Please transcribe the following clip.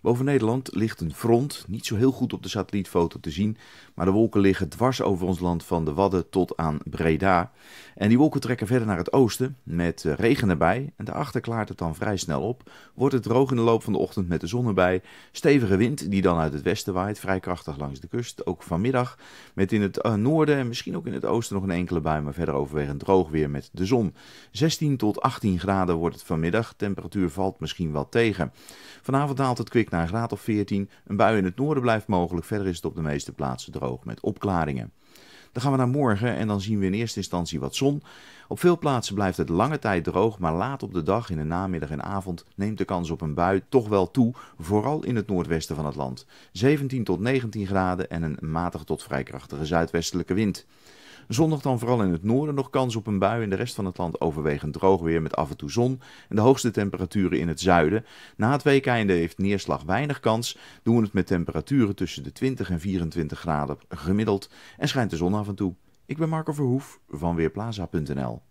Boven Nederland ligt een front, niet zo heel goed op de satellietfoto te zien, maar de wolken liggen dwars over ons land van de Wadden tot aan Breda. En die wolken trekken verder naar het oosten met eh, regen erbij en daarachter klaart het dan vrij snel op. Wordt het droog in de loop van de ochtend met de zon erbij, stevige wind die dan uit het westen waait, vrij krachtig langs de kust, ook vanmiddag met in het eh, noorden en misschien ook in het oosten nog een enkele bui, maar verder overwegend droog weer met de zon. 16 tot 18 graden wordt het vanmiddag, temperatuur valt misschien wel tegen. Vanavond daalt het kwik naar een graad of 14. Een bui in het noorden blijft mogelijk. Verder is het op de meeste plaatsen droog met opklaringen. Dan gaan we naar morgen en dan zien we in eerste instantie wat zon. Op veel plaatsen blijft het lange tijd droog, maar laat op de dag, in de namiddag en avond, neemt de kans op een bui toch wel toe, vooral in het noordwesten van het land. 17 tot 19 graden en een matige tot vrij krachtige zuidwestelijke wind. Zondag dan vooral in het noorden nog kans op een bui. In de rest van het land overwegend droog weer met af en toe zon. En de hoogste temperaturen in het zuiden. Na het weekeinde heeft neerslag weinig kans. Doen we het met temperaturen tussen de 20 en 24 graden gemiddeld. En schijnt de zon af en toe. Ik ben Marco Verhoef van Weerplaza.nl